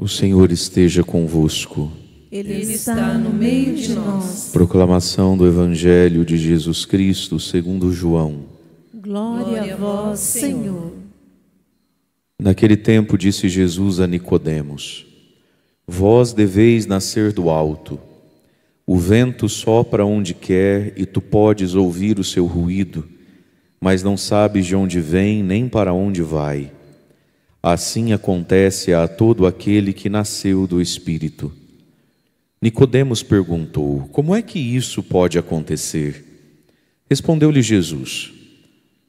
O Senhor esteja convosco. Ele está no meio de nós. Proclamação do Evangelho de Jesus Cristo, segundo João. Glória a vós, Senhor. Naquele tempo disse Jesus a Nicodemos: Vós deveis nascer do alto. O vento sopra onde quer e tu podes ouvir o seu ruído, mas não sabes de onde vem nem para onde vai. Assim acontece a todo aquele que nasceu do Espírito. Nicodemos perguntou: Como é que isso pode acontecer? Respondeu-lhe Jesus: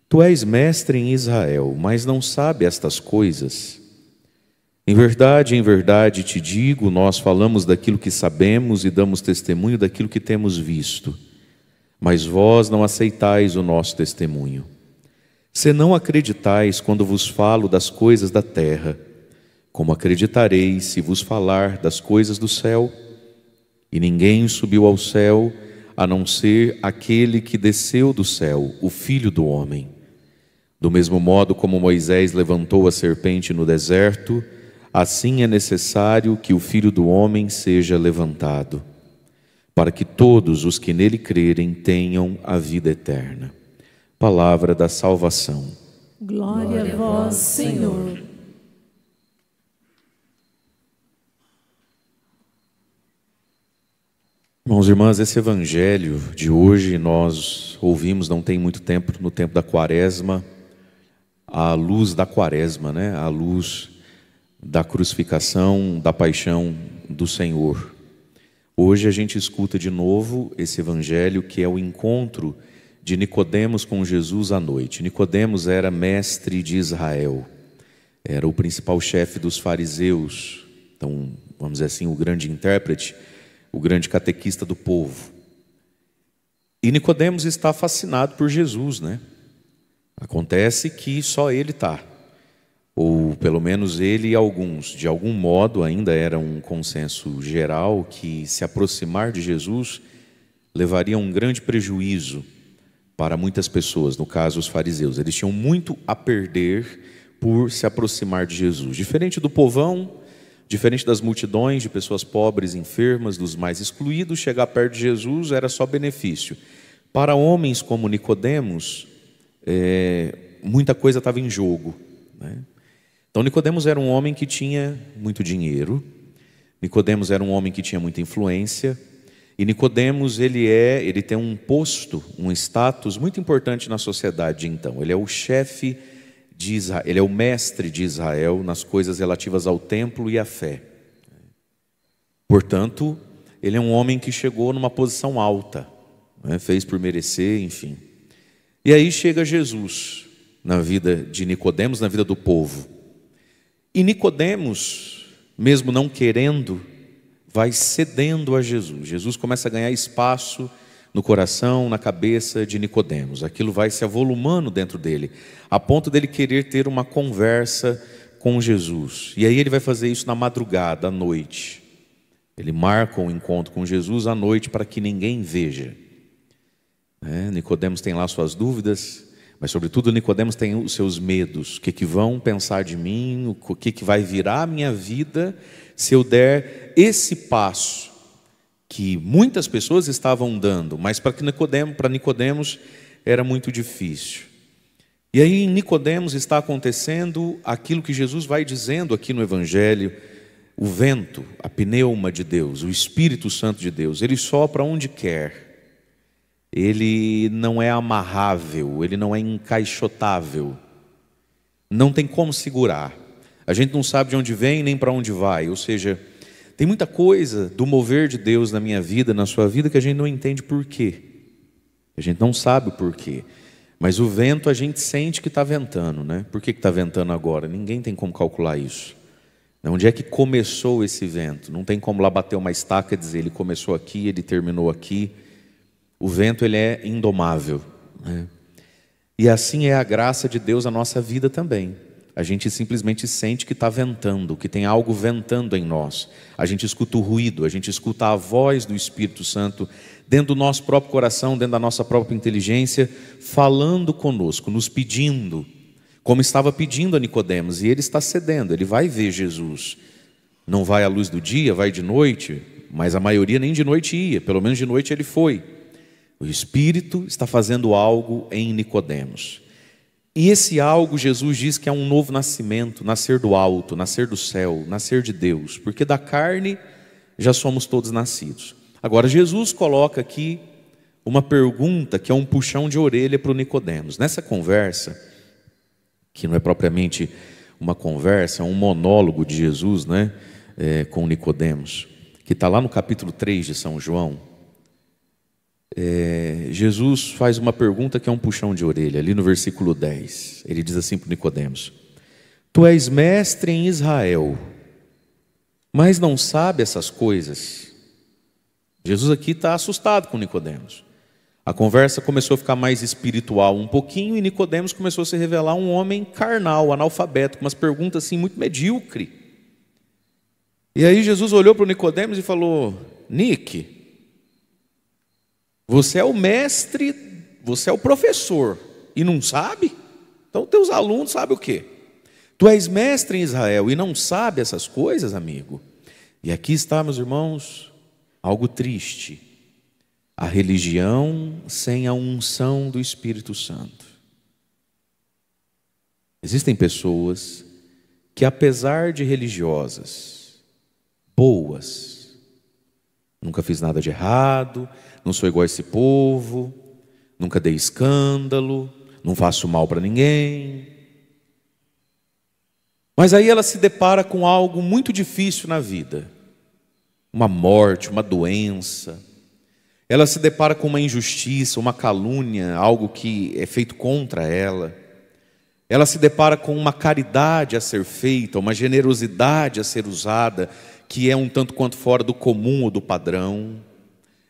Tu és mestre em Israel, mas não sabe estas coisas. Em verdade, em verdade te digo, nós falamos daquilo que sabemos e damos testemunho daquilo que temos visto. Mas vós não aceitais o nosso testemunho. Se não acreditais quando vos falo das coisas da terra, como acreditareis se vos falar das coisas do céu? E ninguém subiu ao céu a não ser aquele que desceu do céu, o Filho do Homem. Do mesmo modo como Moisés levantou a serpente no deserto, assim é necessário que o Filho do Homem seja levantado, para que todos os que nele crerem tenham a vida eterna. Palavra da salvação. Glória, a vós, Senhor. Irmãos e irmãs, esse evangelho de hoje nós ouvimos não tem muito tempo, no tempo da quaresma, a luz da quaresma, né? A luz da crucificação, da paixão do Senhor. Hoje a gente escuta de novo esse evangelho que é o encontro de Nicodemos com Jesus à noite. Nicodemos era mestre de Israel, era o principal chefe dos fariseus, então, vamos dizer assim, o grande intérprete, o grande catequista do povo. E Nicodemos está fascinado por Jesus, né? Acontece que só ele está, ou pelo menos ele e alguns. De algum modo, ainda era um consenso geral que se aproximar de Jesus levaria a um grande prejuízo para muitas pessoas, no caso os fariseus. Eles tinham muito a perder por se aproximar de Jesus. Diferente do povão, diferente das multidões de pessoas pobres, enfermas, dos mais excluídos, chegar perto de Jesus era só benefício. Para homens como Nicodemos, é, muita coisa estava em jogo. Né? Então Nicodemos era um homem que tinha muito dinheiro. Nicodemos era um homem que tinha muita influência, e Nicodemos, ele é, ele tem um posto, um status muito importante na sociedade então. Ele é o chefe de Israel, ele é o mestre de Israel nas coisas relativas ao templo e à fé. Portanto, ele é um homem que chegou numa posição alta, né? fez por merecer, enfim. E aí chega Jesus na vida de Nicodemos, na vida do povo. E Nicodemos, mesmo não querendo, vai cedendo a Jesus. Jesus começa a ganhar espaço no coração, na cabeça de Nicodemos. Aquilo vai se avolumando dentro dele, a ponto dele querer ter uma conversa com Jesus. E aí ele vai fazer isso na madrugada, à noite. Ele marca um encontro com Jesus à noite para que ninguém veja. É, Nicodemos tem lá suas dúvidas, mas sobretudo Nicodemos tem os seus medos. O que, que vão pensar de mim? O que, que vai virar a minha vida? se eu der esse passo que muitas pessoas estavam dando, mas para Nicodemos, para Nicodemos era muito difícil. E aí em Nicodemos está acontecendo aquilo que Jesus vai dizendo aqui no evangelho, o vento, a pneuma de Deus, o Espírito Santo de Deus, ele sopra onde quer. Ele não é amarrável, ele não é encaixotável. Não tem como segurar. A gente não sabe de onde vem nem para onde vai, ou seja, tem muita coisa do mover de Deus na minha vida, na sua vida, que a gente não entende por quê. A gente não sabe o porquê. Mas o vento a gente sente que está ventando, né? Por que está ventando agora? Ninguém tem como calcular isso. Né? Onde é que começou esse vento? Não tem como lá bater uma estaca e dizer ele começou aqui, ele terminou aqui. O vento ele é indomável. Né? E assim é a graça de Deus na nossa vida também a gente simplesmente sente que está ventando, que tem algo ventando em nós. A gente escuta o ruído, a gente escuta a voz do Espírito Santo dentro do nosso próprio coração, dentro da nossa própria inteligência, falando conosco, nos pedindo, como estava pedindo a Nicodemos, e ele está cedendo, ele vai ver Jesus. Não vai à luz do dia, vai de noite, mas a maioria nem de noite ia, pelo menos de noite ele foi. O Espírito está fazendo algo em Nicodemos. E esse algo, Jesus diz que é um novo nascimento, nascer do alto, nascer do céu, nascer de Deus, porque da carne já somos todos nascidos. Agora, Jesus coloca aqui uma pergunta que é um puxão de orelha para o Nicodemos. Nessa conversa, que não é propriamente uma conversa, é um monólogo de Jesus né, é, com Nicodemos, que está lá no capítulo 3 de São João, é, Jesus faz uma pergunta que é um puxão de orelha, ali no versículo 10. Ele diz assim para Nicodemos: Tu és mestre em Israel, mas não sabe essas coisas. Jesus aqui está assustado com Nicodemos. A conversa começou a ficar mais espiritual um pouquinho e Nicodemos começou a se revelar um homem carnal, analfabeto, com umas perguntas assim muito medíocre. E aí Jesus olhou para Nicodemos e falou: Nick, você é o mestre, você é o professor e não sabe? Então teus alunos sabem o quê? Tu és mestre em Israel e não sabe essas coisas, amigo. E aqui está, meus irmãos, algo triste. A religião sem a unção do Espírito Santo. Existem pessoas que, apesar de religiosas, boas, nunca fiz nada de errado, não sou igual a esse povo, nunca dei escândalo, não faço mal para ninguém. Mas aí ela se depara com algo muito difícil na vida. Uma morte, uma doença. Ela se depara com uma injustiça, uma calúnia, algo que é feito contra ela. Ela se depara com uma caridade a ser feita, uma generosidade a ser usada, que é um tanto quanto fora do comum ou do padrão.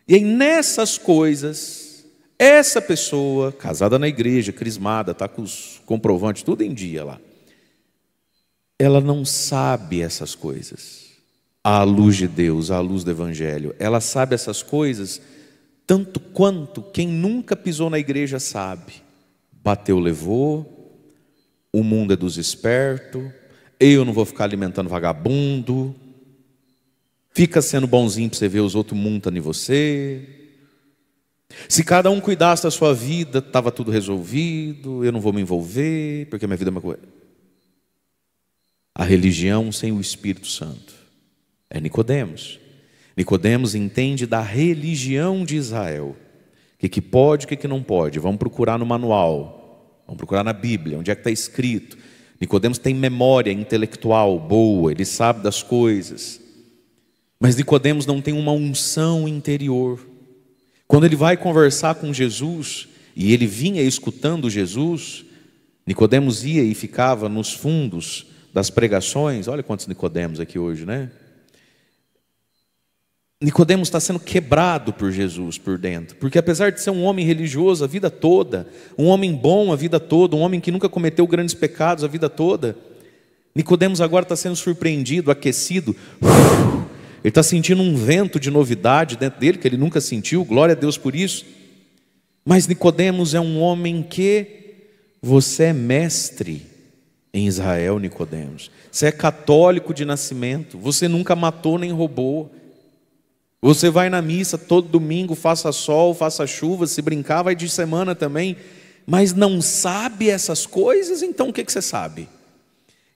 E aí nessas coisas, essa pessoa, casada na igreja, crismada, está com os comprovantes tudo em dia lá, ela não sabe essas coisas à luz de Deus, à luz do Evangelho. Ela sabe essas coisas tanto quanto quem nunca pisou na igreja sabe. Bateu, levou, o mundo é dos espertos, eu não vou ficar alimentando vagabundo, Fica sendo bonzinho para você ver os outros montando em você. Se cada um cuidasse da sua vida, estava tudo resolvido, eu não vou me envolver, porque minha vida é uma coisa. A religião sem o Espírito Santo é Nicodemos. Nicodemos entende da religião de Israel. O que, que pode, o que, que não pode. Vamos procurar no manual, vamos procurar na Bíblia, onde é que está escrito. Nicodemos tem memória intelectual boa, ele sabe das coisas. Mas Nicodemos não tem uma unção interior. Quando ele vai conversar com Jesus e ele vinha escutando Jesus, Nicodemos ia e ficava nos fundos das pregações. Olha quantos Nicodemos aqui hoje, né? Nicodemos está sendo quebrado por Jesus por dentro, porque apesar de ser um homem religioso a vida toda, um homem bom a vida toda, um homem que nunca cometeu grandes pecados a vida toda, Nicodemos agora está sendo surpreendido, aquecido, uf, ele está sentindo um vento de novidade dentro dele que ele nunca sentiu. Glória a Deus por isso. Mas Nicodemos é um homem que você é mestre em Israel, Nicodemos. Você é católico de nascimento. Você nunca matou nem roubou. Você vai na missa todo domingo, faça sol, faça chuva, se brincar, vai de semana também, mas não sabe essas coisas, então o que, que você sabe?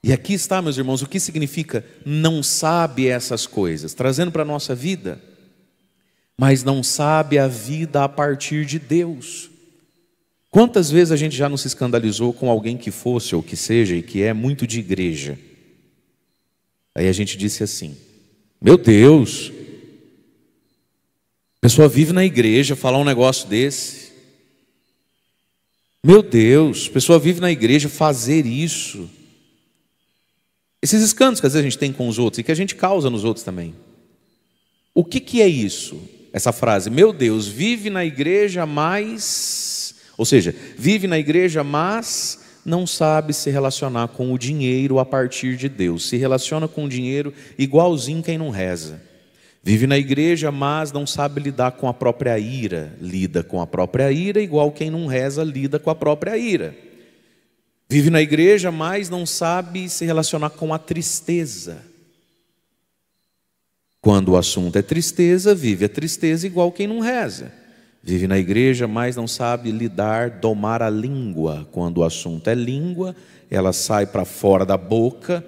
E aqui está, meus irmãos, o que significa não sabe essas coisas, trazendo para a nossa vida, mas não sabe a vida a partir de Deus. Quantas vezes a gente já não se escandalizou com alguém que fosse ou que seja e que é muito de igreja? Aí a gente disse assim: Meu Deus, a pessoa vive na igreja, falar um negócio desse. Meu Deus, a pessoa vive na igreja fazer isso. Esses escândalos que às vezes a gente tem com os outros e que a gente causa nos outros também. O que, que é isso? Essa frase, meu Deus, vive na igreja, mas. Ou seja, vive na igreja, mas não sabe se relacionar com o dinheiro a partir de Deus. Se relaciona com o dinheiro igualzinho quem não reza. Vive na igreja, mas não sabe lidar com a própria ira. Lida com a própria ira igual quem não reza lida com a própria ira. Vive na igreja, mas não sabe se relacionar com a tristeza. Quando o assunto é tristeza, vive a tristeza igual quem não reza. Vive na igreja, mas não sabe lidar, domar a língua. Quando o assunto é língua, ela sai para fora da boca,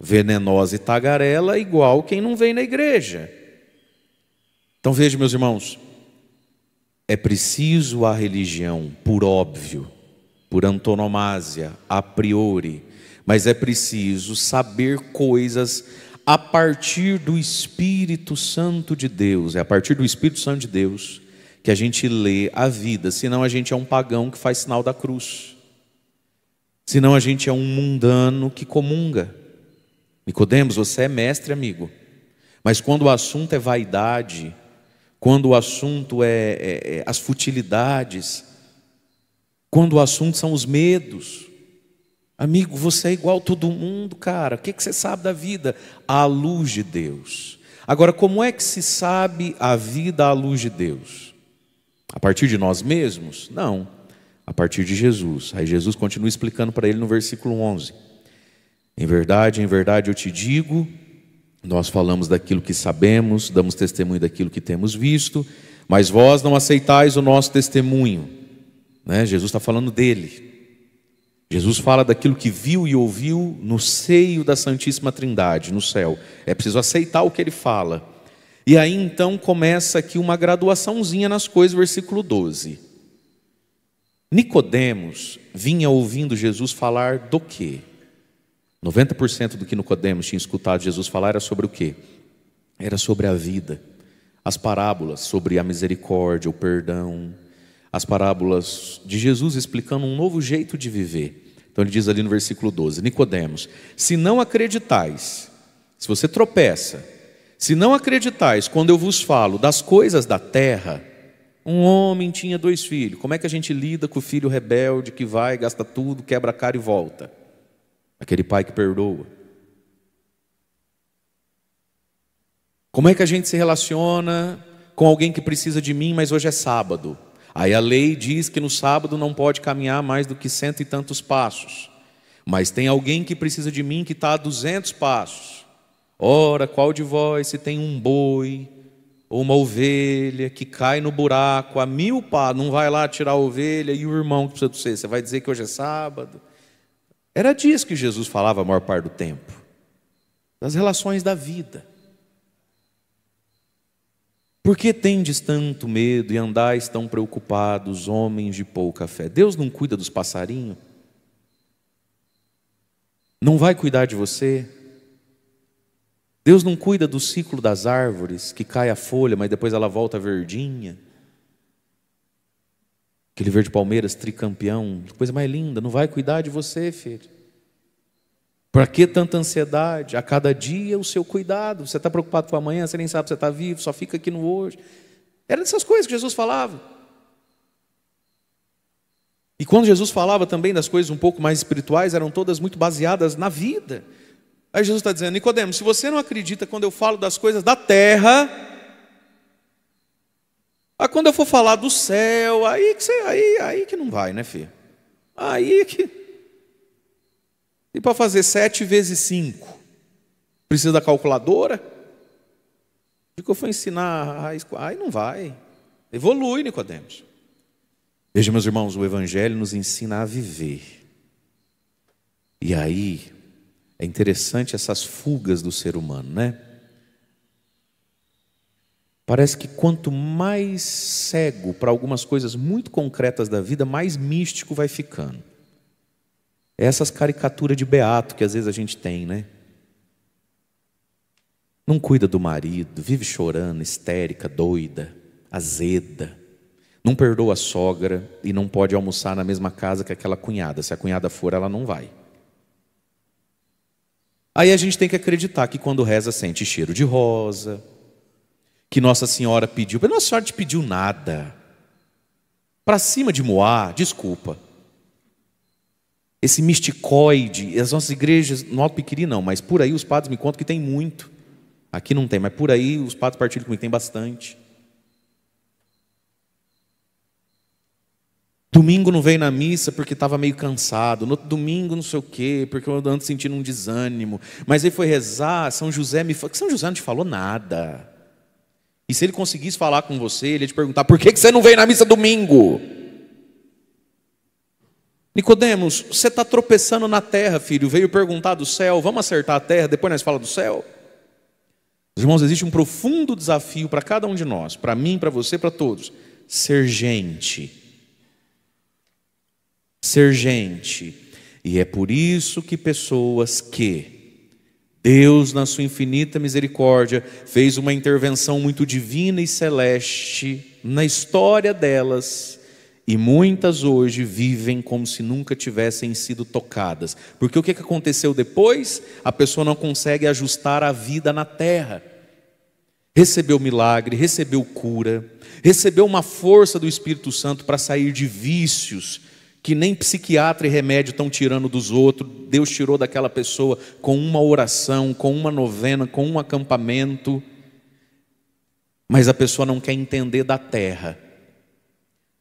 venenosa e tagarela, igual quem não vem na igreja. Então veja, meus irmãos, é preciso a religião, por óbvio, por antonomasia, a priori, mas é preciso saber coisas a partir do Espírito Santo de Deus, é a partir do Espírito Santo de Deus que a gente lê a vida, senão a gente é um pagão que faz sinal da cruz, senão a gente é um mundano que comunga. Nicodemos, você é mestre, amigo, mas quando o assunto é vaidade, quando o assunto é, é, é as futilidades, quando o assunto são os medos. Amigo, você é igual todo mundo, cara. O que, que você sabe da vida? À luz de Deus. Agora, como é que se sabe a vida à luz de Deus? A partir de nós mesmos? Não. A partir de Jesus. Aí Jesus continua explicando para ele no versículo 11: Em verdade, em verdade eu te digo, nós falamos daquilo que sabemos, damos testemunho daquilo que temos visto, mas vós não aceitais o nosso testemunho. Né? Jesus está falando dele. Jesus fala daquilo que viu e ouviu no seio da Santíssima Trindade, no céu. É preciso aceitar o que ele fala. E aí então começa aqui uma graduaçãozinha nas coisas, versículo 12. Nicodemos vinha ouvindo Jesus falar do quê? 90% do que Nicodemos tinha escutado Jesus falar era sobre o quê? Era sobre a vida. As parábolas sobre a misericórdia, o perdão, as parábolas de Jesus explicando um novo jeito de viver. Então ele diz ali no versículo 12: Nicodemos, se não acreditais, se você tropeça, se não acreditais quando eu vos falo das coisas da terra, um homem tinha dois filhos. Como é que a gente lida com o filho rebelde que vai, gasta tudo, quebra a cara e volta? Aquele pai que perdoa. Como é que a gente se relaciona com alguém que precisa de mim, mas hoje é sábado? Aí a lei diz que no sábado não pode caminhar mais do que cento e tantos passos. Mas tem alguém que precisa de mim que está a duzentos passos. Ora, qual de vós, se tem um boi ou uma ovelha que cai no buraco a mil passos, não vai lá tirar a ovelha e o irmão que precisa de você? Você vai dizer que hoje é sábado? Era disso que Jesus falava a maior parte do tempo. Das relações da vida. Por que tendes tanto medo e andais tão preocupados, homens de pouca fé? Deus não cuida dos passarinhos? Não vai cuidar de você? Deus não cuida do ciclo das árvores, que cai a folha, mas depois ela volta verdinha? Aquele verde palmeiras tricampeão, coisa mais linda, não vai cuidar de você, filho. Para que tanta ansiedade? A cada dia o seu cuidado. Você está preocupado com amanhã, você nem sabe se está vivo, só fica aqui no hoje. Era dessas coisas que Jesus falava. E quando Jesus falava também das coisas um pouco mais espirituais, eram todas muito baseadas na vida. Aí Jesus está dizendo, Nicodemo, se você não acredita quando eu falo das coisas da terra, aí ah, quando eu for falar do céu, aí que, você, aí, aí que não vai, né, filho? Aí que. E para fazer sete vezes cinco Precisa da calculadora? De que eu ensinar a raiz. Aí não vai. Evolui, Nicodemus. Veja, meus irmãos, o Evangelho nos ensina a viver. E aí, é interessante essas fugas do ser humano, né? Parece que quanto mais cego para algumas coisas muito concretas da vida, mais místico vai ficando. É essas caricaturas de beato que às vezes a gente tem, né? Não cuida do marido, vive chorando, histérica, doida, azeda. Não perdoa a sogra e não pode almoçar na mesma casa que aquela cunhada. Se a cunhada for, ela não vai. Aí a gente tem que acreditar que quando reza sente cheiro de rosa, que Nossa Senhora pediu. Nossa Senhora te pediu nada. Para cima de Moá, desculpa esse misticoide. As nossas igrejas, no Alto Piquiri não, mas por aí os padres me contam que tem muito. Aqui não tem, mas por aí os padres partilham comigo, que tem bastante. Domingo não veio na missa porque estava meio cansado. No outro domingo não sei o quê, porque eu ando sentindo um desânimo. Mas ele foi rezar, São José me falou. São José não te falou nada. E se ele conseguisse falar com você, ele ia te perguntar: por que, que você não veio na missa domingo? Nicodemos, você está tropeçando na terra, filho. Veio perguntar do céu, vamos acertar a terra, depois nós falamos do céu. Irmãos, existe um profundo desafio para cada um de nós, para mim, para você, para todos. Ser gente. Ser gente. E é por isso que pessoas que Deus, na sua infinita misericórdia, fez uma intervenção muito divina e celeste na história delas e muitas hoje vivem como se nunca tivessem sido tocadas. Porque o que aconteceu depois? A pessoa não consegue ajustar a vida na terra. Recebeu milagre, recebeu cura, recebeu uma força do Espírito Santo para sair de vícios que nem psiquiatra e remédio estão tirando dos outros. Deus tirou daquela pessoa com uma oração, com uma novena, com um acampamento. Mas a pessoa não quer entender da terra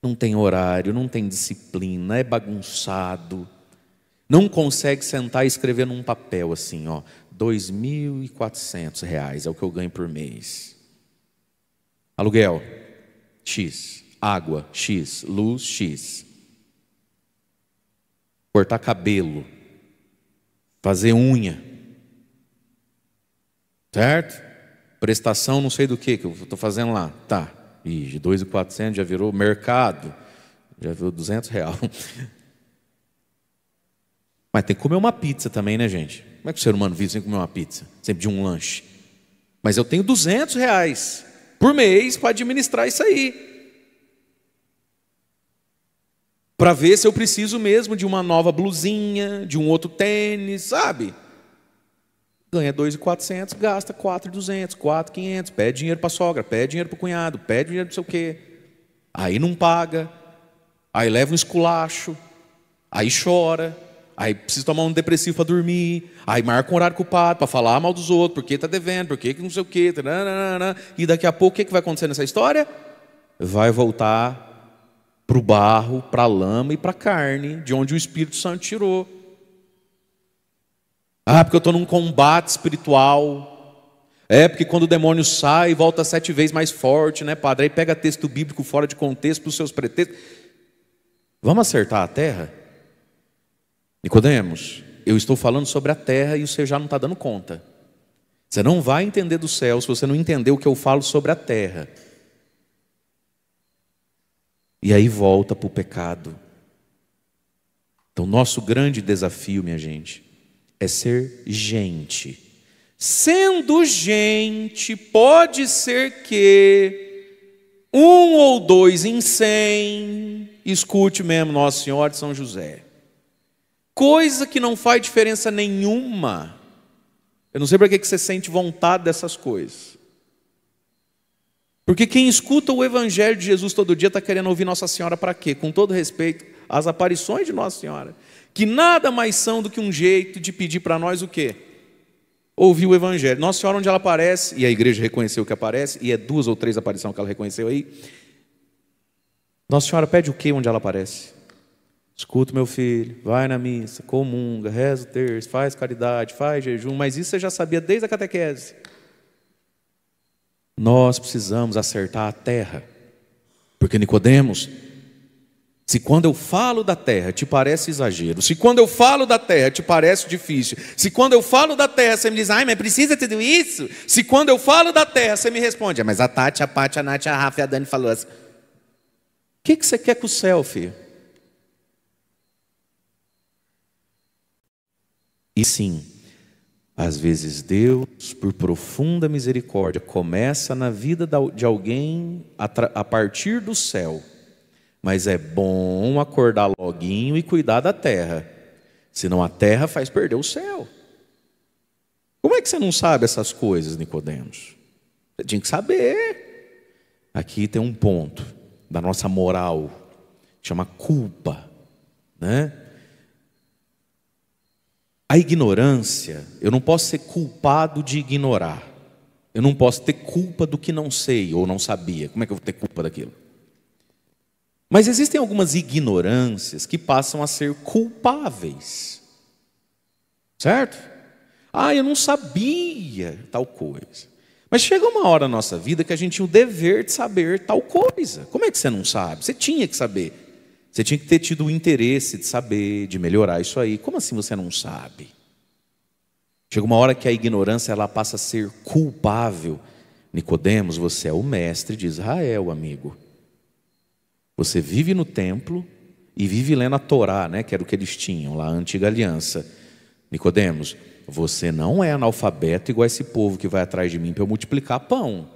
não tem horário, não tem disciplina, é bagunçado. Não consegue sentar e escrever num papel assim, ó, R$ reais é o que eu ganho por mês. Aluguel, X. Água, X. Luz, X. Cortar cabelo. Fazer unha. Certo? Prestação, não sei do que que eu estou fazendo lá. Tá. E de 2,400 já virou mercado, já virou 200 reais. Mas tem que comer uma pizza também, né, gente? Como é que o ser humano vive sem comer uma pizza? Sempre de um lanche. Mas eu tenho 200 reais por mês para administrar isso aí. Para ver se eu preciso mesmo de uma nova blusinha, de um outro tênis, sabe? ganha 2,400, gasta 4,200, 4,500, pede dinheiro para a sogra, pede dinheiro para o cunhado, pede dinheiro para sei o quê. Aí não paga, aí leva um esculacho, aí chora, aí precisa tomar um depressivo para dormir, aí marca um horário culpado para falar mal dos outros, porque está devendo, porque não sei o quê, taranana, e daqui a pouco o que, que vai acontecer nessa história? Vai voltar para o barro, para a lama e para a carne, de onde o Espírito Santo tirou. Ah, porque eu estou num combate espiritual. É, porque quando o demônio sai, volta sete vezes mais forte, né, padre? Aí pega texto bíblico fora de contexto para os seus pretextos. Vamos acertar a terra? Nicodemos, eu estou falando sobre a terra e você já não está dando conta. Você não vai entender do céu se você não entender o que eu falo sobre a terra. E aí volta para o pecado. Então, nosso grande desafio, minha gente, é ser gente. Sendo gente, pode ser que um ou dois em cem escute mesmo Nossa Senhora de São José. Coisa que não faz diferença nenhuma. Eu não sei para que você sente vontade dessas coisas. Porque quem escuta o Evangelho de Jesus todo dia está querendo ouvir Nossa Senhora para quê? Com todo respeito às aparições de Nossa Senhora que nada mais são do que um jeito de pedir para nós o quê? Ouvir o Evangelho. Nossa Senhora, onde ela aparece, e a igreja reconheceu que aparece, e é duas ou três aparições que ela reconheceu aí. Nossa Senhora pede o quê onde ela aparece? Escuta, meu filho, vai na missa, comunga, reza o terço, faz caridade, faz jejum, mas isso você já sabia desde a catequese. Nós precisamos acertar a terra, porque Nicodemos se quando eu falo da terra te parece exagero, se quando eu falo da terra te parece difícil, se quando eu falo da terra você me diz, ai, mas precisa tudo isso? Se quando eu falo da terra você me responde, ah, mas a Tati, a Pati, a Nath, a Rafa e a Dani falou assim: o que, que você quer com o céu, filho? E sim, às vezes Deus, por profunda misericórdia, começa na vida de alguém a partir do céu mas é bom acordar loguinho e cuidar da terra. Senão a terra faz perder o céu. Como é que você não sabe essas coisas, Nicodemos? Você tinha que saber. Aqui tem um ponto da nossa moral, chama culpa, né? A ignorância, eu não posso ser culpado de ignorar. Eu não posso ter culpa do que não sei ou não sabia. Como é que eu vou ter culpa daquilo? Mas existem algumas ignorâncias que passam a ser culpáveis. Certo? Ah, eu não sabia tal coisa. Mas chega uma hora na nossa vida que a gente tinha o dever de saber tal coisa. Como é que você não sabe? Você tinha que saber. Você tinha que ter tido o interesse de saber, de melhorar isso aí. Como assim você não sabe? Chega uma hora que a ignorância ela passa a ser culpável. Nicodemos, você é o mestre de Israel, amigo. Você vive no templo e vive lendo a Torá, né, que era o que eles tinham lá, a antiga aliança. Nicodemos, você não é analfabeto igual esse povo que vai atrás de mim para eu multiplicar pão.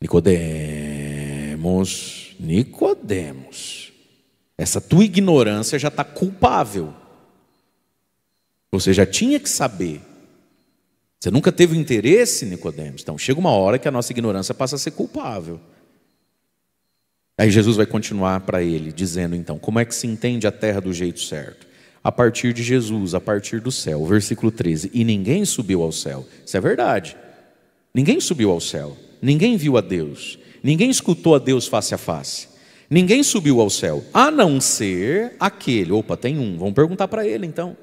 Nicodemos, Nicodemos, essa tua ignorância já está culpável. Você já tinha que saber. Você nunca teve interesse, Nicodemos. Então chega uma hora que a nossa ignorância passa a ser culpável. Aí Jesus vai continuar para ele, dizendo então: como é que se entende a terra do jeito certo? A partir de Jesus, a partir do céu. Versículo 13: E ninguém subiu ao céu. Isso é verdade. Ninguém subiu ao céu. Ninguém viu a Deus. Ninguém escutou a Deus face a face. Ninguém subiu ao céu, a não ser aquele. Opa, tem um. Vamos perguntar para ele então.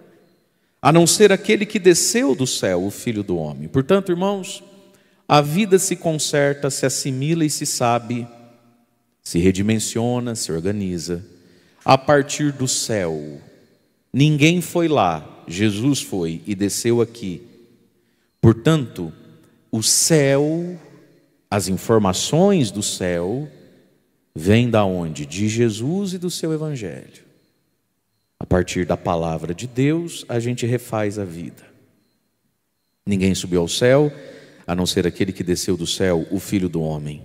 A não ser aquele que desceu do céu, o filho do homem. Portanto, irmãos, a vida se conserta, se assimila e se sabe se redimensiona, se organiza. A partir do céu, ninguém foi lá, Jesus foi e desceu aqui. Portanto, o céu, as informações do céu, vêm da onde? De Jesus e do seu Evangelho. A partir da palavra de Deus, a gente refaz a vida. Ninguém subiu ao céu, a não ser aquele que desceu do céu, o Filho do Homem.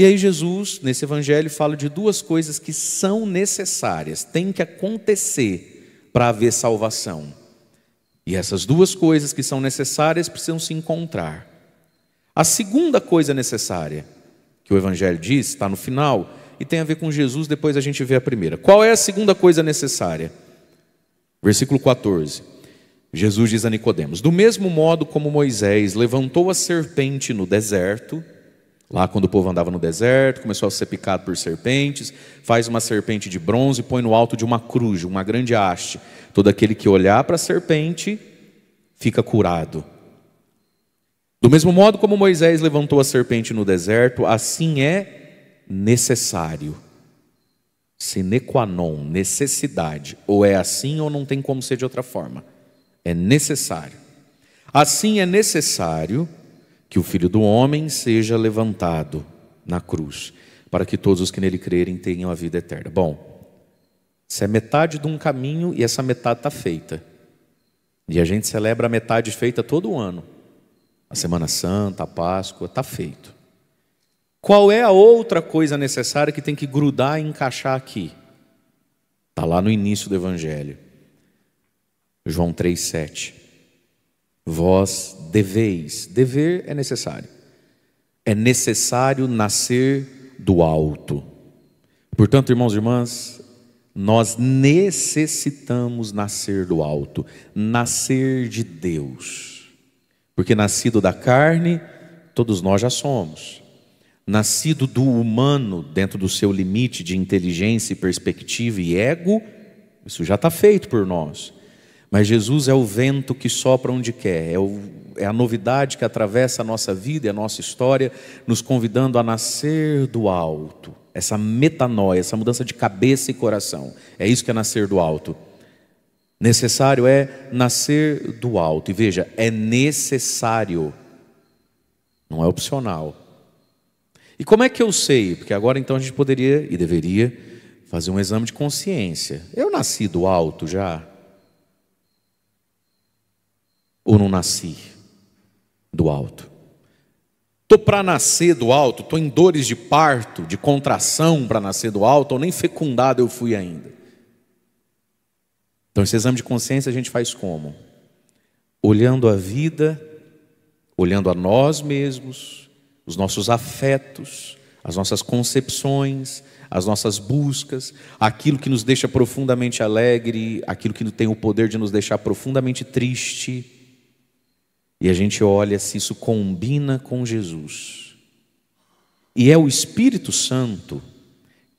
E aí Jesus, nesse evangelho, fala de duas coisas que são necessárias, tem que acontecer para haver salvação. E essas duas coisas que são necessárias precisam se encontrar. A segunda coisa necessária que o evangelho diz, está no final, e tem a ver com Jesus, depois a gente vê a primeira. Qual é a segunda coisa necessária? Versículo 14. Jesus diz a Nicodemos: Do mesmo modo como Moisés levantou a serpente no deserto, Lá, quando o povo andava no deserto, começou a ser picado por serpentes, faz uma serpente de bronze e põe no alto de uma cruz, uma grande haste. Todo aquele que olhar para a serpente fica curado. Do mesmo modo como Moisés levantou a serpente no deserto, assim é necessário. Sine qua non, necessidade. Ou é assim ou não tem como ser de outra forma. É necessário. Assim é necessário que o Filho do Homem seja levantado na cruz, para que todos os que nele crerem tenham a vida eterna. Bom, isso é metade de um caminho e essa metade está feita. E a gente celebra a metade feita todo ano. A Semana Santa, a Páscoa, está feito. Qual é a outra coisa necessária que tem que grudar e encaixar aqui? Está lá no início do Evangelho. João 3,7. Vós deveis. Dever é necessário. É necessário nascer do alto. Portanto, irmãos e irmãs, nós necessitamos nascer do alto, nascer de Deus. Porque nascido da carne, todos nós já somos. Nascido do humano, dentro do seu limite de inteligência, e perspectiva e ego, isso já está feito por nós. Mas Jesus é o vento que sopra onde quer, é, o, é a novidade que atravessa a nossa vida e a nossa história, nos convidando a nascer do alto. Essa metanoia, essa mudança de cabeça e coração. É isso que é nascer do alto. Necessário é nascer do alto. E veja, é necessário, não é opcional. E como é que eu sei? Porque agora então a gente poderia e deveria fazer um exame de consciência. Eu nasci do alto já? ou não nasci do alto? Estou para nascer do alto, estou em dores de parto, de contração para nascer do alto, ou nem fecundado eu fui ainda. Então, esse exame de consciência a gente faz como? Olhando a vida, olhando a nós mesmos, os nossos afetos, as nossas concepções, as nossas buscas, aquilo que nos deixa profundamente alegre, aquilo que tem o poder de nos deixar profundamente triste e a gente olha se isso combina com Jesus. E é o Espírito Santo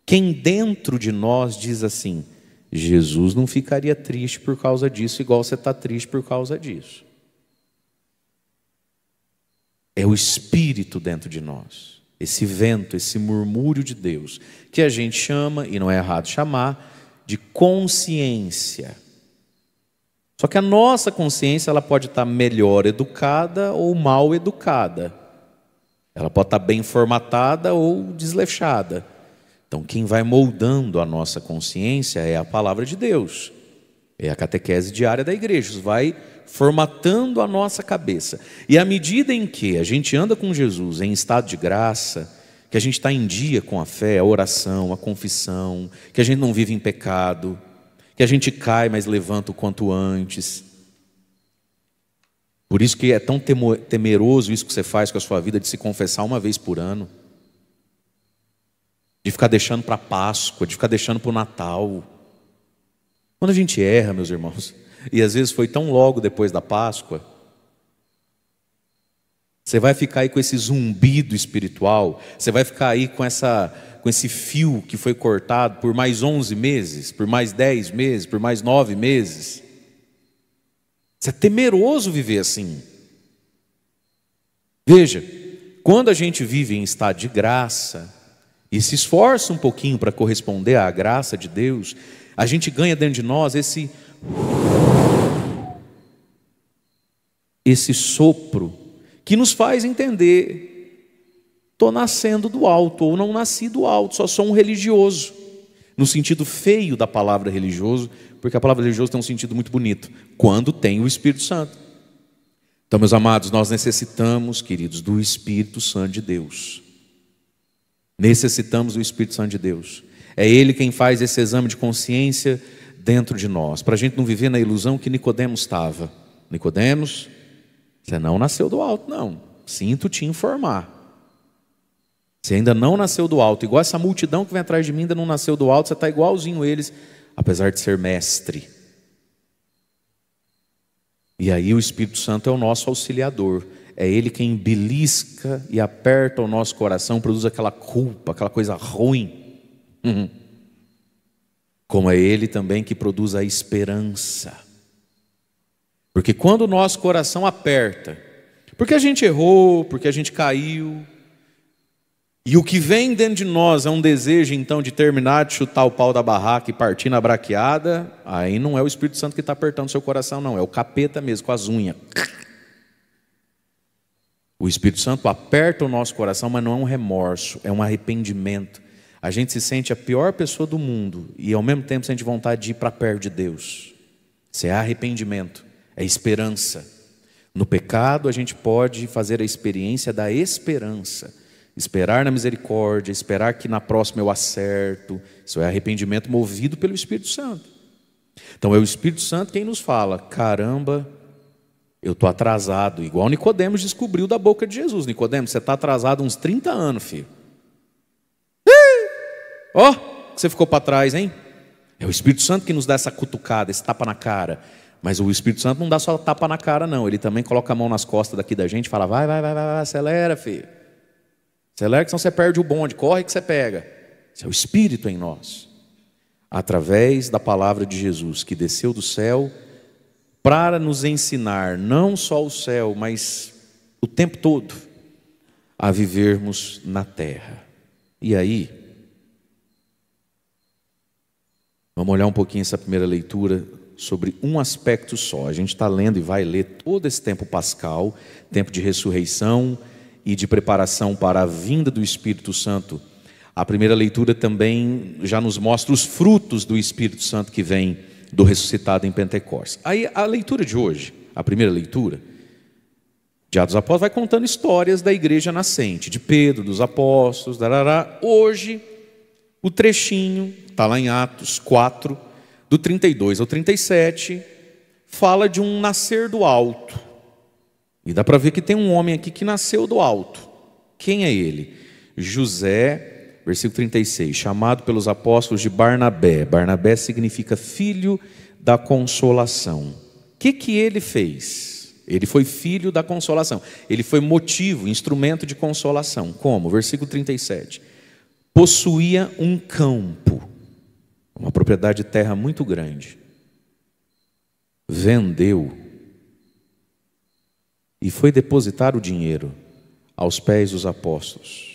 quem dentro de nós diz assim: Jesus não ficaria triste por causa disso, igual você está triste por causa disso. É o Espírito dentro de nós, esse vento, esse murmúrio de Deus, que a gente chama, e não é errado chamar, de consciência. Só que a nossa consciência ela pode estar melhor educada ou mal educada. Ela pode estar bem formatada ou desleixada. Então, quem vai moldando a nossa consciência é a palavra de Deus, é a catequese diária da igreja, vai formatando a nossa cabeça. E à medida em que a gente anda com Jesus em estado de graça, que a gente está em dia com a fé, a oração, a confissão, que a gente não vive em pecado, que a gente cai, mas levanta o quanto antes. Por isso que é tão temeroso isso que você faz com a sua vida de se confessar uma vez por ano. De ficar deixando para Páscoa, de ficar deixando para o Natal. Quando a gente erra, meus irmãos, e às vezes foi tão logo depois da Páscoa, você vai ficar aí com esse zumbido espiritual, você vai ficar aí com essa com esse fio que foi cortado por mais 11 meses, por mais 10 meses, por mais 9 meses. Isso é temeroso viver assim. Veja, quando a gente vive em estado de graça e se esforça um pouquinho para corresponder à graça de Deus, a gente ganha dentro de nós esse esse sopro que nos faz entender: estou nascendo do alto, ou não nasci do alto, só sou um religioso. No sentido feio da palavra religioso, porque a palavra religioso tem um sentido muito bonito, quando tem o Espírito Santo. Então, meus amados, nós necessitamos, queridos, do Espírito Santo de Deus. Necessitamos do Espírito Santo de Deus. É Ele quem faz esse exame de consciência dentro de nós, para a gente não viver na ilusão que Nicodemos estava. Nicodemos você não nasceu do alto, não. Sinto te informar. Você ainda não nasceu do alto. Igual essa multidão que vem atrás de mim ainda não nasceu do alto, você está igualzinho eles, apesar de ser mestre. E aí o Espírito Santo é o nosso auxiliador. É ele quem belisca e aperta o nosso coração, produz aquela culpa, aquela coisa ruim. Como é ele também que produz a esperança. Porque quando o nosso coração aperta, porque a gente errou, porque a gente caiu, e o que vem dentro de nós é um desejo então de terminar de chutar o pau da barraca e partir na braqueada, aí não é o Espírito Santo que está apertando seu coração, não, é o capeta mesmo, com as unhas. O Espírito Santo aperta o nosso coração, mas não é um remorso, é um arrependimento. A gente se sente a pior pessoa do mundo e ao mesmo tempo sente vontade de ir para perto de Deus. Isso é arrependimento é esperança. No pecado, a gente pode fazer a experiência da esperança. Esperar na misericórdia, esperar que na próxima eu acerto. Isso é arrependimento movido pelo Espírito Santo. Então é o Espírito Santo quem nos fala: caramba, eu estou atrasado, igual Nicodemos descobriu da boca de Jesus. Nicodemos, você está atrasado uns 30 anos, filho. Ó, oh, você ficou para trás, hein? É o Espírito Santo que nos dá essa cutucada, esse tapa na cara. Mas o Espírito Santo não dá só tapa na cara, não. Ele também coloca a mão nas costas daqui da gente e fala: vai, vai, vai, vai, acelera, filho. Acelera, que senão você perde o bonde, corre que você pega. Isso é o Espírito em nós. Através da palavra de Jesus, que desceu do céu para nos ensinar não só o céu, mas o tempo todo a vivermos na terra. E aí, vamos olhar um pouquinho essa primeira leitura sobre um aspecto só. A gente está lendo e vai ler todo esse tempo pascal, tempo de ressurreição e de preparação para a vinda do Espírito Santo. A primeira leitura também já nos mostra os frutos do Espírito Santo que vem do ressuscitado em Pentecostes. Aí a leitura de hoje, a primeira leitura, de Atos Apóstolos, vai contando histórias da igreja nascente, de Pedro, dos apóstolos, darará. Hoje, o trechinho, está lá em Atos 4, do 32 ao 37, fala de um nascer do alto. E dá para ver que tem um homem aqui que nasceu do alto. Quem é ele? José, versículo 36, chamado pelos apóstolos de Barnabé. Barnabé significa filho da consolação. O que, que ele fez? Ele foi filho da consolação. Ele foi motivo, instrumento de consolação. Como? Versículo 37. Possuía um campo uma propriedade de terra muito grande, vendeu e foi depositar o dinheiro aos pés dos apóstolos.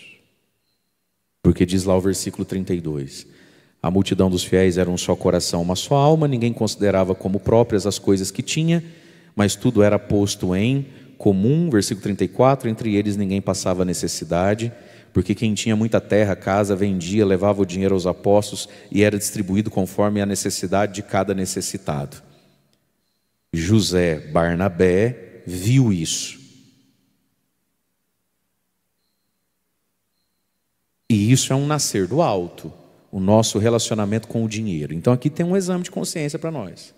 Porque diz lá o versículo 32: A multidão dos fiéis era um só coração, uma só alma, ninguém considerava como próprias as coisas que tinha, mas tudo era posto em comum. Versículo 34: Entre eles ninguém passava necessidade porque quem tinha muita terra, casa, vendia, levava o dinheiro aos apóstolos e era distribuído conforme a necessidade de cada necessitado. José Barnabé viu isso. E isso é um nascer do alto, o nosso relacionamento com o dinheiro. Então aqui tem um exame de consciência para nós.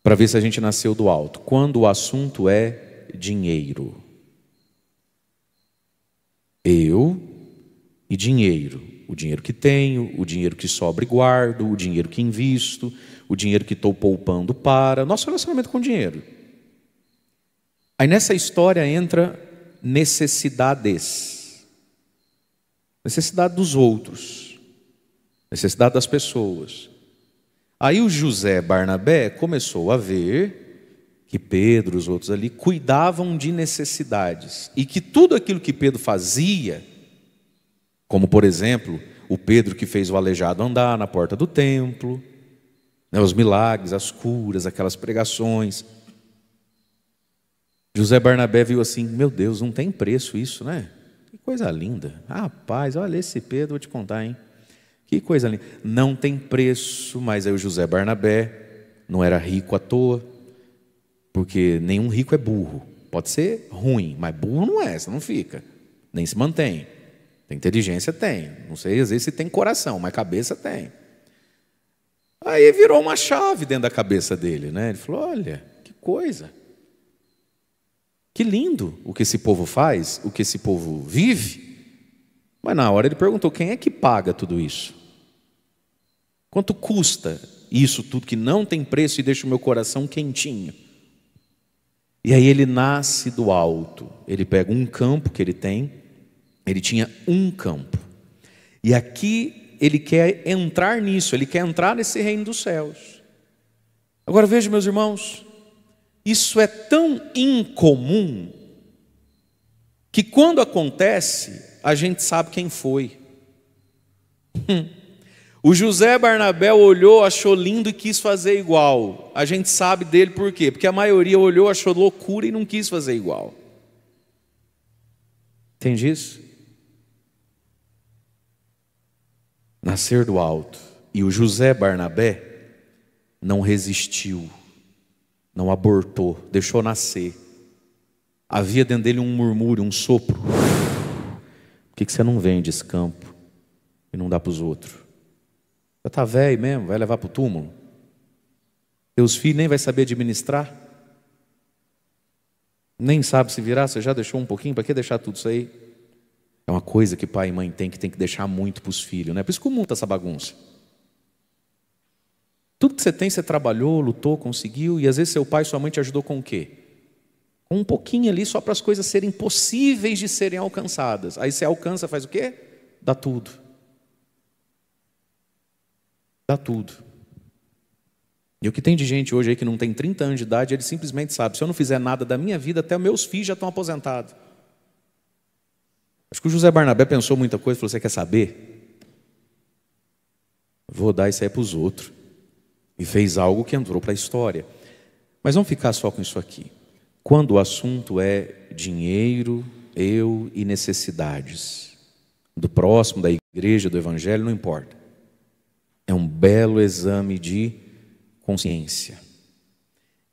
Para ver se a gente nasceu do alto. Quando o assunto é dinheiro. Eu e dinheiro. O dinheiro que tenho, o dinheiro que sobra e guardo, o dinheiro que invisto, o dinheiro que estou poupando para. Nosso relacionamento com o dinheiro. Aí nessa história entra necessidades. Necessidade dos outros. Necessidade das pessoas. Aí o José Barnabé começou a ver que Pedro, os outros ali, cuidavam de necessidades e que tudo aquilo que Pedro fazia, como por exemplo, o Pedro que fez o aleijado andar na porta do templo, né, os milagres, as curas, aquelas pregações. José Barnabé viu assim: meu Deus, não tem preço isso, né? Que coisa linda. Rapaz, olha esse Pedro, vou te contar, hein? Que coisa linda. Não tem preço, mas aí o José Barnabé não era rico à toa porque nenhum rico é burro. Pode ser ruim, mas burro não é, você não fica. Nem se mantém. Tem inteligência? Tem. Não sei, às vezes, se tem coração, mas cabeça tem. Aí virou uma chave dentro da cabeça dele, né? Ele falou: olha, que coisa. Que lindo o que esse povo faz, o que esse povo vive. Mas na hora ele perguntou: quem é que paga tudo isso? Quanto custa isso tudo que não tem preço e deixa o meu coração quentinho? E aí ele nasce do alto. Ele pega um campo que ele tem, ele tinha um campo. E aqui ele quer entrar nisso, ele quer entrar nesse reino dos céus. Agora veja, meus irmãos, isso é tão incomum que quando acontece, a gente sabe quem foi. Hum. O José Barnabé olhou, achou lindo e quis fazer igual. A gente sabe dele por quê? Porque a maioria olhou, achou loucura e não quis fazer igual. Entende isso? Nascer do alto. E o José Barnabé não resistiu, não abortou, deixou nascer. Havia dentro dele um murmúrio, um sopro. Por que você não vende esse campo e não dá para os outros? Já está velho mesmo, vai levar para o túmulo. Teus filhos nem vai saber administrar. Nem sabe se virar, você já deixou um pouquinho, para que deixar tudo isso aí? É uma coisa que pai e mãe tem que tem que deixar muito para os filhos, né? Por isso que o mundo está essa bagunça. Tudo que você tem, você trabalhou, lutou, conseguiu, e às vezes seu pai e sua mãe te ajudou com o quê? Com um pouquinho ali só para as coisas serem possíveis de serem alcançadas. Aí você alcança, faz o quê? Dá tudo dá tudo. E o que tem de gente hoje aí que não tem 30 anos de idade, ele simplesmente sabe: se eu não fizer nada da minha vida, até meus filhos já estão aposentados. Acho que o José Barnabé pensou muita coisa, falou: Você quer saber? Vou dar isso aí para os outros. E fez algo que entrou para a história. Mas vamos ficar só com isso aqui. Quando o assunto é dinheiro, eu e necessidades do próximo, da igreja, do evangelho, não importa. É um belo exame de consciência.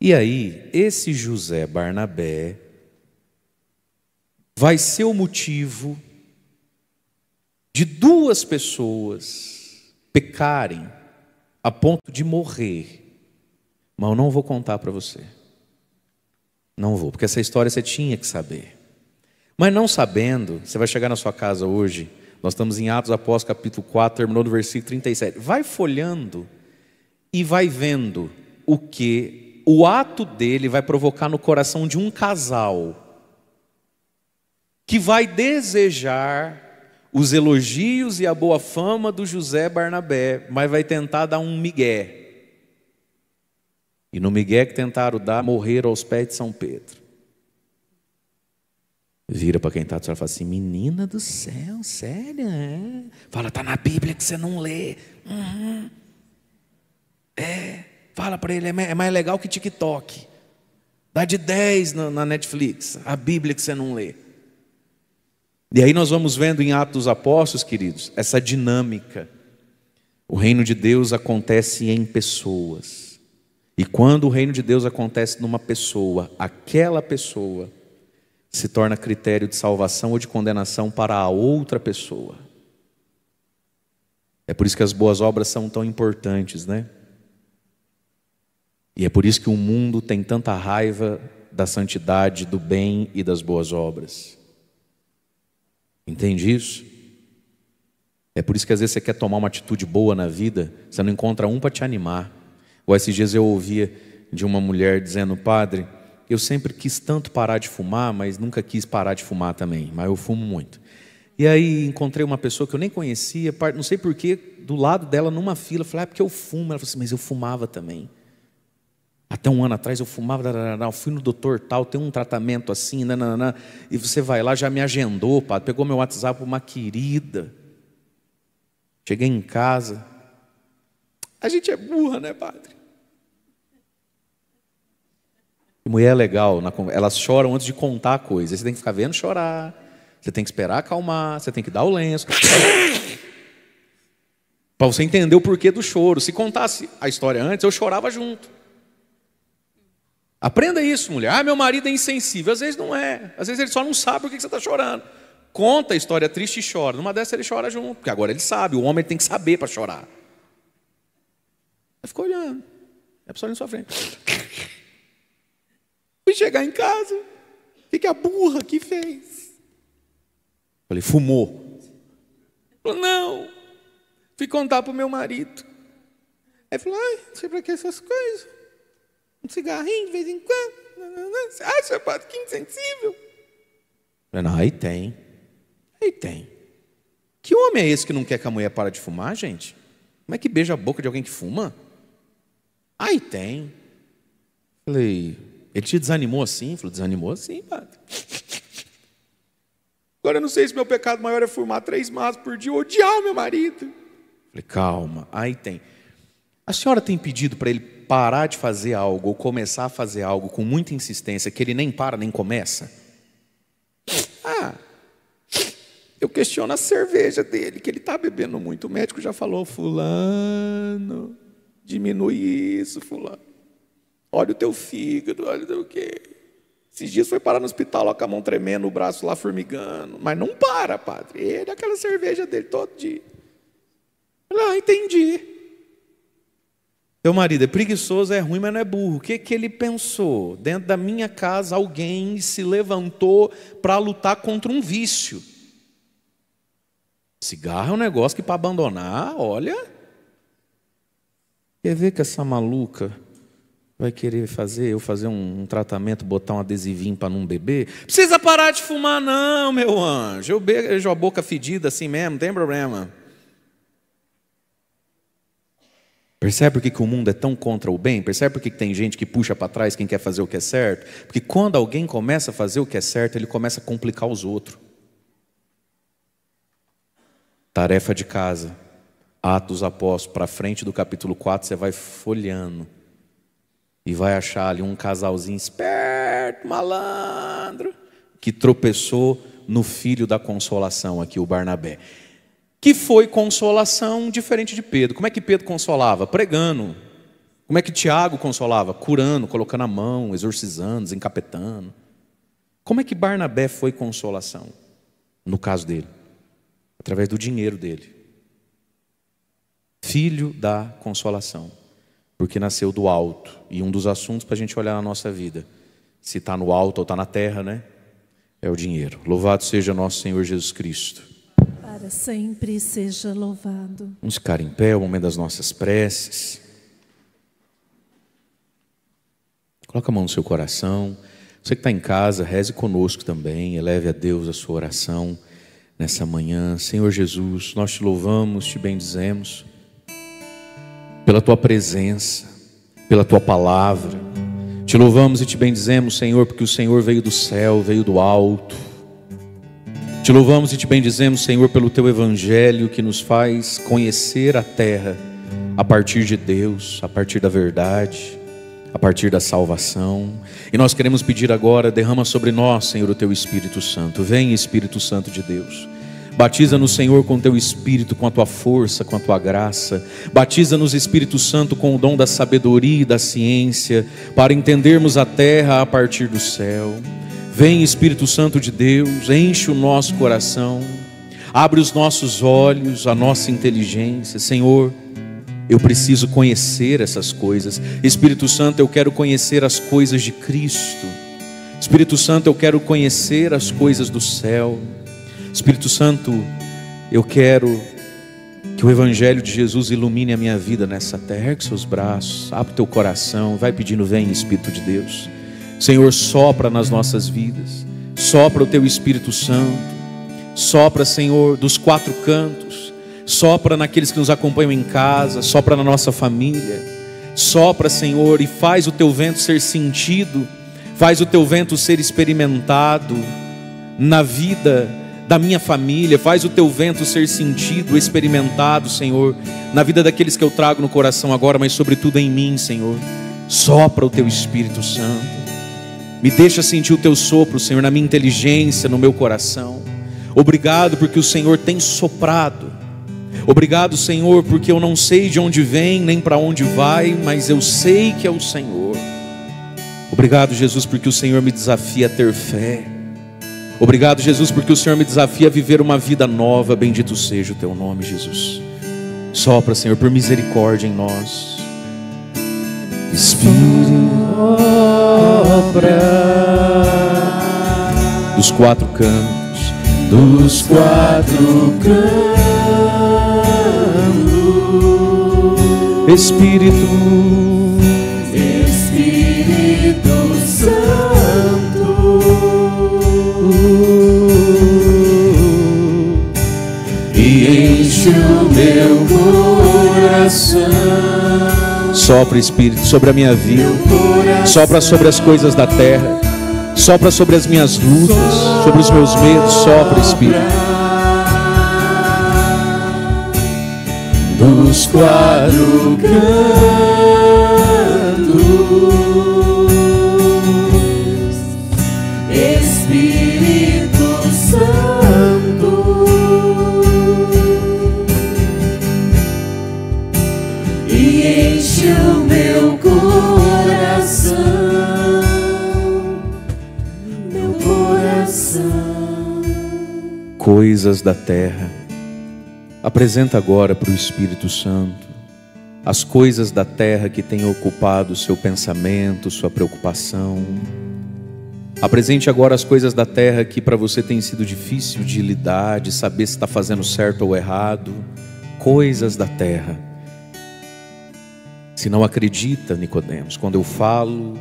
E aí, esse José Barnabé vai ser o motivo de duas pessoas pecarem a ponto de morrer. Mas eu não vou contar para você. Não vou, porque essa história você tinha que saber. Mas não sabendo, você vai chegar na sua casa hoje nós estamos em Atos Após, capítulo 4, terminou no versículo 37. Vai folhando e vai vendo o que o ato dele vai provocar no coração de um casal que vai desejar os elogios e a boa fama do José Barnabé, mas vai tentar dar um migué. E no migué que tentaram dar, morreram aos pés de São Pedro. Vira para quem está atrás e fala assim: Menina do céu, sério? É? Fala, está na Bíblia que você não lê. Uhum. É. Fala para ele: é, é mais legal que TikTok. Dá de 10 na Netflix, a Bíblia que você não lê. E aí nós vamos vendo em Atos dos Apóstolos, queridos, essa dinâmica. O reino de Deus acontece em pessoas. E quando o reino de Deus acontece numa pessoa, aquela pessoa se torna critério de salvação ou de condenação para a outra pessoa. É por isso que as boas obras são tão importantes, né? E é por isso que o mundo tem tanta raiva da santidade, do bem e das boas obras. Entende isso? É por isso que às vezes você quer tomar uma atitude boa na vida, você não encontra um para te animar. Ou esses dias eu ouvia de uma mulher dizendo: Padre, eu sempre quis tanto parar de fumar, mas nunca quis parar de fumar também, mas eu fumo muito. E aí encontrei uma pessoa que eu nem conhecia, não sei porquê, do lado dela numa fila, falei, ah, porque eu fumo. Ela falou assim, mas eu fumava também. Até um ano atrás eu fumava, eu fui no doutor tal, tem um tratamento assim, nananã, né, né, né, e você vai lá, já me agendou, padre, pegou meu WhatsApp, uma querida. Cheguei em casa. A gente é burra, né, padre? E mulher é legal, elas choram antes de contar a coisa. Aí você tem que ficar vendo chorar, você tem que esperar acalmar, você tem que dar o lenço. Para você entender o porquê do choro. Se contasse a história antes, eu chorava junto. Aprenda isso, mulher. Ah, meu marido é insensível. Às vezes não é. Às vezes ele só não sabe por que você está chorando. Conta a história triste e chora. Numa dessas ele chora junto, porque agora ele sabe. O homem tem que saber para chorar. Ele ficou olhando. É a pessoa ali na sua frente. Fui chegar em casa, o que, que a burra que fez? Falei, fumou. Falou, não. Fui contar para o meu marido. Aí falou, ai, não sei para que essas coisas. Um cigarrinho de vez em quando. Ah, Você acha, padre, que insensível? Falei, não, aí tem. Aí tem. Que homem é esse que não quer que a mulher para de fumar, gente? Como é que beija a boca de alguém que fuma? Aí tem. Falei, ele te desanimou assim? Falou, desanimou assim, padre. Agora eu não sei se meu pecado maior é fumar três maços por dia ou odiar o meu marido. Falei, calma, aí tem. A senhora tem pedido para ele parar de fazer algo ou começar a fazer algo com muita insistência que ele nem para nem começa? Ah, eu questiono a cerveja dele, que ele está bebendo muito. O médico já falou, fulano, diminui isso, fulano. Olha o teu fígado, olha o teu quê. Esses dias foi parar no hospital lá com a mão tremendo, o braço lá formigando. Mas não para, padre. Ele, é aquela cerveja dele todo dia. Ah, entendi. Teu marido é preguiçoso, é ruim, mas não é burro. O que, que ele pensou? Dentro da minha casa, alguém se levantou para lutar contra um vício. Cigarro é um negócio que para abandonar, olha. Quer ver que essa maluca Vai querer fazer eu fazer um, um tratamento, botar um adesivinho para não beber? Precisa parar de fumar, não, meu anjo. Eu beijo a boca fedida assim mesmo, não tem problema. Percebe por que, que o mundo é tão contra o bem? Percebe por que, que tem gente que puxa para trás quem quer fazer o que é certo? Porque quando alguém começa a fazer o que é certo, ele começa a complicar os outros. Tarefa de casa, Atos Apóstolos, para frente do capítulo 4, você vai folheando e vai achar ali um casalzinho esperto, malandro, que tropeçou no filho da consolação aqui, o Barnabé. Que foi consolação diferente de Pedro. Como é que Pedro consolava? Pregando. Como é que Tiago consolava? Curando, colocando a mão, exorcizando, desencapetando. Como é que Barnabé foi consolação? No caso dele, através do dinheiro dele. Filho da consolação porque nasceu do alto. E um dos assuntos para a gente olhar na nossa vida, se está no alto ou está na terra, né? É o dinheiro. Louvado seja nosso Senhor Jesus Cristo. Para sempre seja louvado. Vamos ficar em pé, o momento das nossas preces. Coloca a mão no seu coração. Você que está em casa, reze conosco também. Eleve a Deus a sua oração nessa manhã. Senhor Jesus, nós te louvamos, te bendizemos pela tua presença, pela tua palavra. Te louvamos e te bendizemos, Senhor, porque o Senhor veio do céu, veio do alto. Te louvamos e te bendizemos, Senhor, pelo teu evangelho que nos faz conhecer a terra a partir de Deus, a partir da verdade, a partir da salvação. E nós queremos pedir agora, derrama sobre nós, Senhor, o teu Espírito Santo. Vem, Espírito Santo de Deus. Batiza-nos, Senhor, com teu espírito, com a tua força, com a tua graça. Batiza-nos, Espírito Santo, com o dom da sabedoria e da ciência, para entendermos a terra a partir do céu. Vem, Espírito Santo de Deus, enche o nosso coração, abre os nossos olhos, a nossa inteligência. Senhor, eu preciso conhecer essas coisas. Espírito Santo, eu quero conhecer as coisas de Cristo. Espírito Santo, eu quero conhecer as coisas do céu. Espírito Santo, eu quero que o Evangelho de Jesus ilumine a minha vida nessa terra. Ergue seus braços, abre teu coração, vai pedindo, vem Espírito de Deus. Senhor, sopra nas nossas vidas, sopra o teu Espírito Santo, sopra, Senhor, dos quatro cantos, sopra naqueles que nos acompanham em casa, sopra na nossa família, sopra, Senhor, e faz o teu vento ser sentido, faz o teu vento ser experimentado na vida da minha família, faz o teu vento ser sentido, experimentado, Senhor, na vida daqueles que eu trago no coração agora, mas sobretudo em mim, Senhor. Sopra o teu Espírito Santo. Me deixa sentir o teu sopro, Senhor, na minha inteligência, no meu coração. Obrigado porque o Senhor tem soprado. Obrigado, Senhor, porque eu não sei de onde vem nem para onde vai, mas eu sei que é o Senhor. Obrigado, Jesus, porque o Senhor me desafia a ter fé. Obrigado, Jesus, porque o Senhor me desafia a viver uma vida nova. Bendito seja o teu nome, Jesus. Sopra, Senhor, por misericórdia em nós. Espírito, obra dos quatro cantos, dos quatro cantos, Espírito enche o meu coração. Sopra, Espírito, sobre a minha vida. Sopra sobre as coisas da terra. Sopra sobre as minhas lutas, sobre os meus medos. Sopra, Espírito. Dos quatro cantos da terra. Apresenta agora para o Espírito Santo as coisas da terra que têm ocupado seu pensamento, sua preocupação. Apresente agora as coisas da terra que para você tem sido difícil de lidar, de saber se está fazendo certo ou errado. Coisas da terra. Se não acredita, Nicodemos, quando eu falo,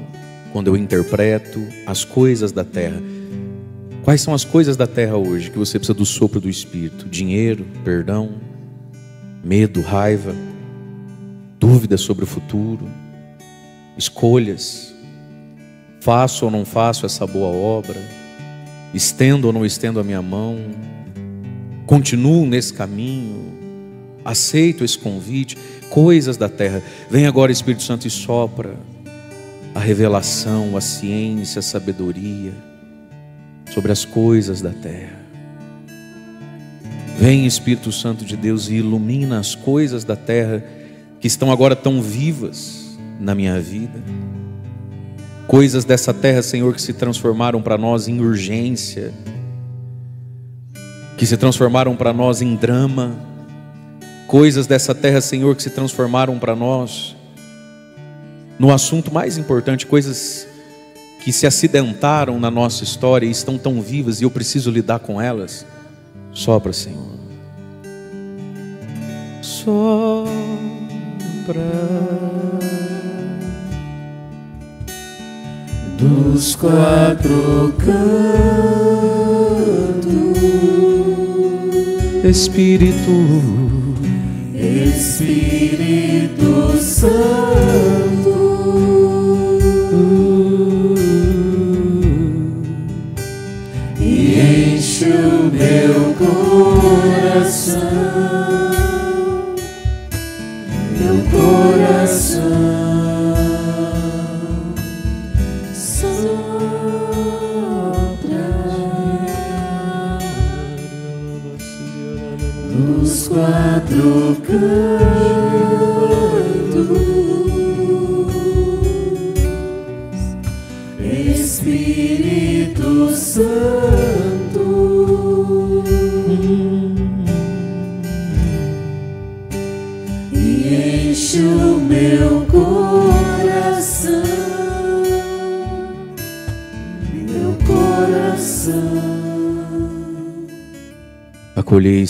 quando eu interpreto as coisas da terra, Quais são as coisas da terra hoje que você precisa do sopro do Espírito? Dinheiro, perdão, medo, raiva, dúvidas sobre o futuro, escolhas. Faço ou não faço essa boa obra? Estendo ou não estendo a minha mão? Continuo nesse caminho? Aceito esse convite? Coisas da terra. Vem agora, Espírito Santo, e sopra a revelação, a ciência, a sabedoria sobre as coisas da terra. Vem Espírito Santo de Deus e ilumina as coisas da terra que estão agora tão vivas na minha vida. Coisas dessa terra, Senhor, que se transformaram para nós em urgência, que se transformaram para nós em drama. Coisas dessa terra, Senhor, que se transformaram para nós no assunto mais importante, coisas que se acidentaram na nossa história e estão tão vivas e eu preciso lidar com elas. Sopra, Senhor. Sopra dos quatro cantos, Espírito, Espírito Santo.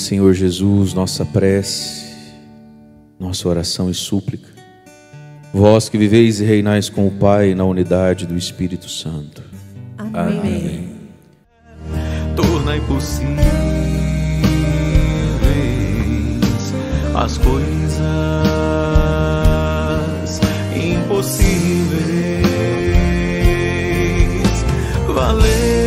Senhor Jesus, nossa prece, nossa oração e súplica. Vós que viveis e reinais com o Pai na unidade do Espírito Santo. Amém. Amém. Tornai as coisas impossíveis. Valeu.